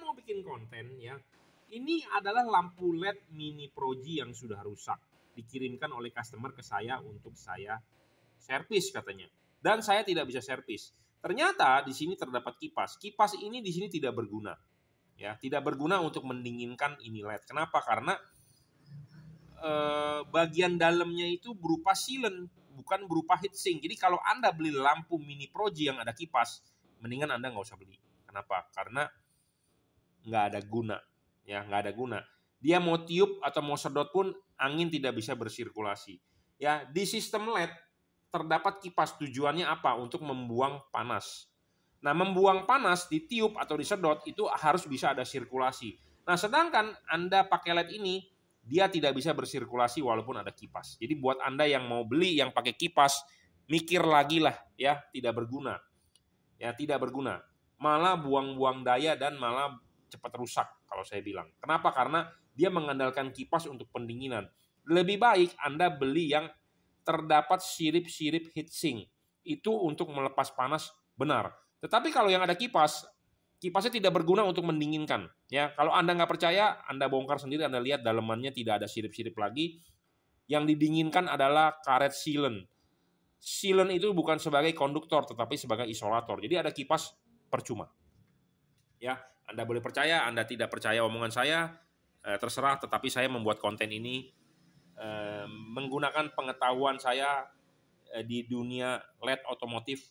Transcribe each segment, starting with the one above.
mau bikin konten ya, ini adalah lampu LED mini Proji yang sudah rusak. Dikirimkan oleh customer ke saya untuk saya servis katanya. Dan saya tidak bisa servis. Ternyata di sini terdapat kipas. Kipas ini di sini tidak berguna. Ya, tidak berguna untuk mendinginkan ini LED. Kenapa? Karena eh, bagian dalamnya itu berupa silen, bukan berupa heatsink. Jadi kalau Anda beli lampu mini Proji yang ada kipas, mendingan Anda nggak usah beli. Kenapa? Karena nggak ada guna, ya nggak ada guna. Dia mau tiup atau mau sedot pun angin tidak bisa bersirkulasi. Ya di sistem LED terdapat kipas tujuannya apa? Untuk membuang panas. Nah membuang panas di tiup atau disedot itu harus bisa ada sirkulasi. Nah sedangkan anda pakai LED ini dia tidak bisa bersirkulasi walaupun ada kipas. Jadi buat Anda yang mau beli yang pakai kipas, mikir lagi lah ya, tidak berguna. Ya, tidak berguna. Malah buang-buang daya dan malah cepat rusak kalau saya bilang. Kenapa? Karena dia mengandalkan kipas untuk pendinginan. Lebih baik Anda beli yang terdapat sirip-sirip heatsink. Itu untuk melepas panas benar. Tetapi kalau yang ada kipas, kipasnya tidak berguna untuk mendinginkan. Ya, kalau Anda nggak percaya, Anda bongkar sendiri, Anda lihat dalemannya tidak ada sirip-sirip lagi. Yang didinginkan adalah karet sealant. Sealant itu bukan sebagai konduktor, tetapi sebagai isolator. Jadi ada kipas percuma. Ya, anda boleh percaya, Anda tidak percaya omongan saya, eh, terserah. Tetapi saya membuat konten ini eh, menggunakan pengetahuan saya eh, di dunia LED otomotif,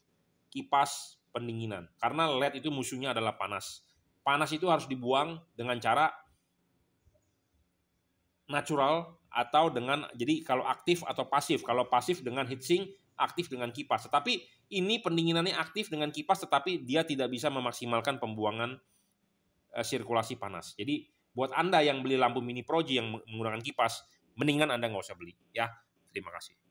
kipas, pendinginan. Karena LED itu musuhnya adalah panas. Panas itu harus dibuang dengan cara natural atau dengan jadi kalau aktif atau pasif. Kalau pasif dengan heatsink, aktif dengan kipas. Tetapi ini pendinginannya aktif dengan kipas tetapi dia tidak bisa memaksimalkan pembuangan Eh, sirkulasi panas. Jadi buat Anda yang beli lampu mini Proji yang menggunakan kipas, mendingan Anda nggak usah beli ya. Terima kasih.